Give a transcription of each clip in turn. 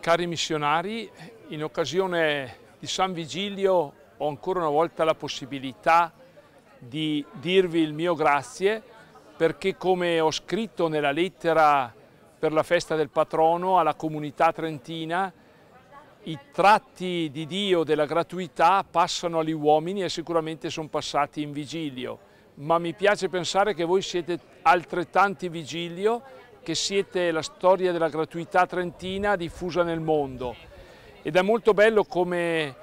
Cari missionari, in occasione di San Vigilio ho ancora una volta la possibilità di dirvi il mio grazie perché come ho scritto nella lettera per la festa del patrono alla comunità trentina, i tratti di Dio della gratuità passano agli uomini e sicuramente sono passati in vigilio, ma mi piace pensare che voi siete altrettanti vigilio che siete la storia della gratuità trentina diffusa nel mondo ed è molto bello come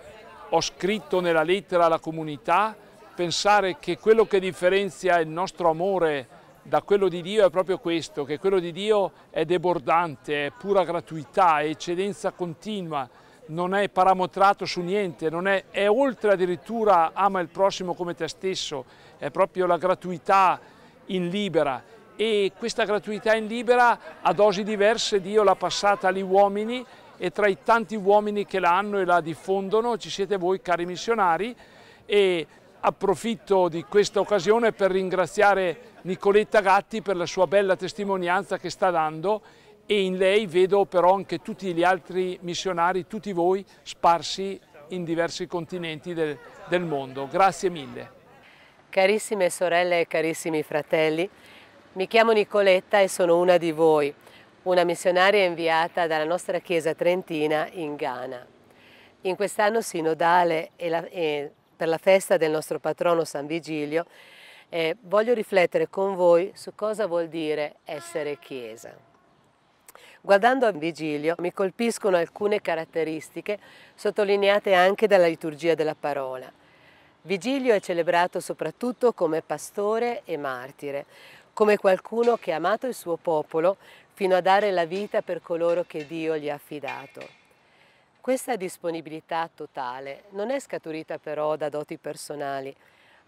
ho scritto nella lettera alla comunità pensare che quello che differenzia il nostro amore da quello di Dio è proprio questo, che quello di Dio è debordante, è pura gratuità, è eccedenza continua, non è paramotrato su niente, è, è, oltre addirittura ama il prossimo come te stesso, è proprio la gratuità in libera e questa gratuità in libera a dosi diverse Dio l'ha passata agli uomini e tra i tanti uomini che la hanno e la diffondono ci siete voi cari missionari e approfitto di questa occasione per ringraziare Nicoletta Gatti per la sua bella testimonianza che sta dando e in lei vedo però anche tutti gli altri missionari, tutti voi sparsi in diversi continenti del, del mondo. Grazie mille. Carissime sorelle e carissimi fratelli, mi chiamo Nicoletta e sono una di voi, una missionaria inviata dalla nostra chiesa trentina in Ghana. In quest'anno sinodale e, la, e, per la festa del nostro patrono San Vigilio eh, voglio riflettere con voi su cosa vuol dire essere chiesa. Guardando a Vigilio mi colpiscono alcune caratteristiche sottolineate anche dalla liturgia della parola. Vigilio è celebrato soprattutto come pastore e martire, come qualcuno che ha amato il suo popolo fino a dare la vita per coloro che Dio gli ha affidato. Questa disponibilità totale non è scaturita però da doti personali,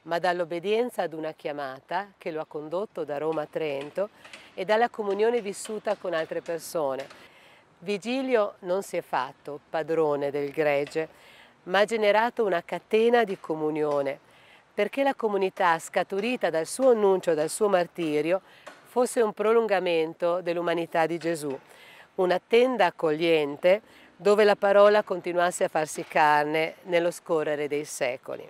ma dall'obbedienza ad una chiamata che lo ha condotto da Roma a Trento e dalla comunione vissuta con altre persone. Vigilio non si è fatto padrone del gregge, ma ha generato una catena di comunione perché la comunità scaturita dal suo annuncio, dal suo martirio, fosse un prolungamento dell'umanità di Gesù, una tenda accogliente dove la parola continuasse a farsi carne nello scorrere dei secoli.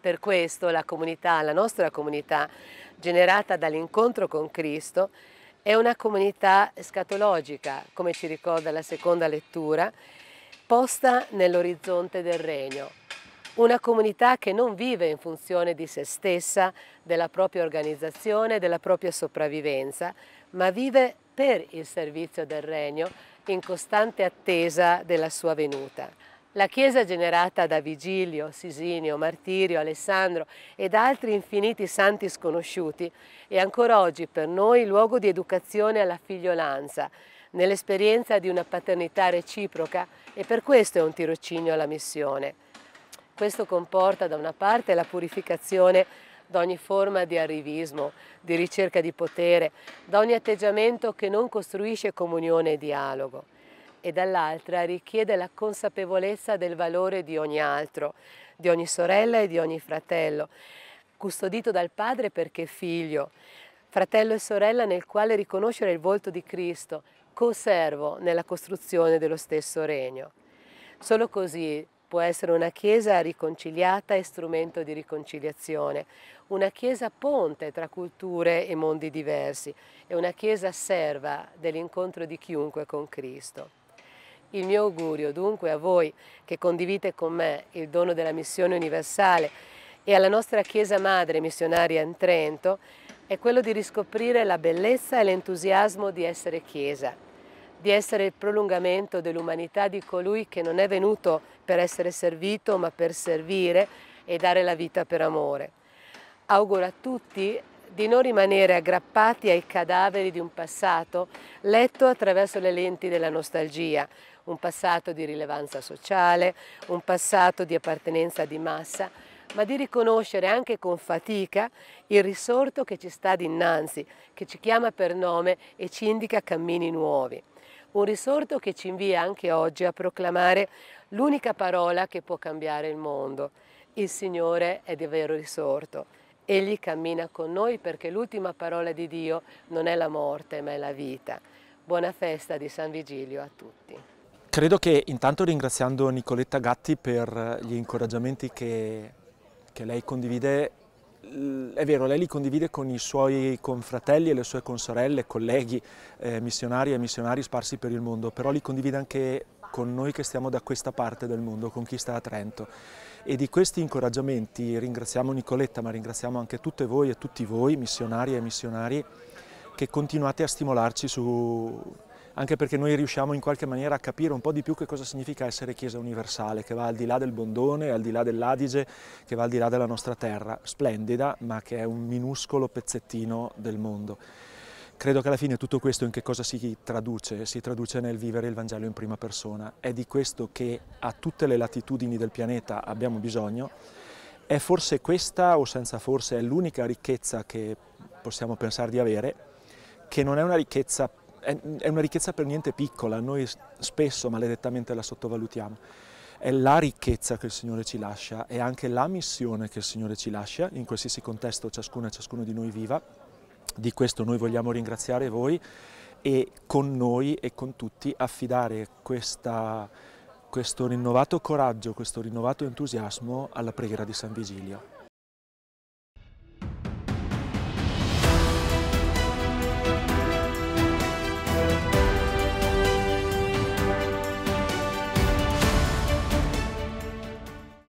Per questo la comunità, la nostra comunità, generata dall'incontro con Cristo, è una comunità scatologica, come ci ricorda la seconda lettura, posta nell'orizzonte del regno, una comunità che non vive in funzione di se stessa, della propria organizzazione, della propria sopravvivenza, ma vive per il servizio del Regno in costante attesa della sua venuta. La Chiesa generata da Vigilio, Sisinio, Martirio, Alessandro ed altri infiniti santi sconosciuti è ancora oggi per noi luogo di educazione alla figliolanza, nell'esperienza di una paternità reciproca e per questo è un tirocinio alla missione. Questo comporta da una parte la purificazione da ogni forma di arrivismo, di ricerca di potere, da ogni atteggiamento che non costruisce comunione e dialogo e dall'altra richiede la consapevolezza del valore di ogni altro, di ogni sorella e di ogni fratello, custodito dal padre perché figlio, fratello e sorella nel quale riconoscere il volto di Cristo, conservo nella costruzione dello stesso regno. Solo così può essere una Chiesa riconciliata e strumento di riconciliazione, una Chiesa ponte tra culture e mondi diversi e una Chiesa serva dell'incontro di chiunque con Cristo. Il mio augurio dunque a voi che condivite con me il dono della missione universale e alla nostra Chiesa Madre missionaria in Trento è quello di riscoprire la bellezza e l'entusiasmo di essere Chiesa, di essere il prolungamento dell'umanità di colui che non è venuto per essere servito, ma per servire e dare la vita per amore. Auguro a tutti di non rimanere aggrappati ai cadaveri di un passato letto attraverso le lenti della nostalgia, un passato di rilevanza sociale, un passato di appartenenza di massa, ma di riconoscere anche con fatica il risorto che ci sta dinanzi, che ci chiama per nome e ci indica cammini nuovi un risorto che ci invia anche oggi a proclamare l'unica parola che può cambiare il mondo. Il Signore è davvero risorto. Egli cammina con noi perché l'ultima parola di Dio non è la morte ma è la vita. Buona festa di San Vigilio a tutti. Credo che intanto ringraziando Nicoletta Gatti per gli incoraggiamenti che, che lei condivide è vero, lei li condivide con i suoi confratelli e le sue consorelle, colleghi, eh, missionari e missionari sparsi per il mondo, però li condivide anche con noi che stiamo da questa parte del mondo, con chi sta a Trento. E di questi incoraggiamenti ringraziamo Nicoletta, ma ringraziamo anche tutte voi e tutti voi, missionari e missionari, che continuate a stimolarci su, anche perché noi riusciamo in qualche maniera a capire un po' di più che cosa significa essere Chiesa universale, che va al di là del Bondone, al di là dell'Adige, che va al di là della nostra terra, splendida, ma che è un minuscolo pezzettino del mondo. Credo che alla fine tutto questo in che cosa si traduce? Si traduce nel vivere il Vangelo in prima persona. È di questo che a tutte le latitudini del pianeta abbiamo bisogno. È forse questa, o senza forse, è l'unica ricchezza che possiamo pensare di avere, che non è una ricchezza è una ricchezza per niente piccola, noi spesso maledettamente la sottovalutiamo. È la ricchezza che il Signore ci lascia, è anche la missione che il Signore ci lascia, in qualsiasi contesto ciascuna e ciascuno di noi viva. Di questo noi vogliamo ringraziare voi e con noi e con tutti affidare questa, questo rinnovato coraggio, questo rinnovato entusiasmo alla preghiera di San Vigilio.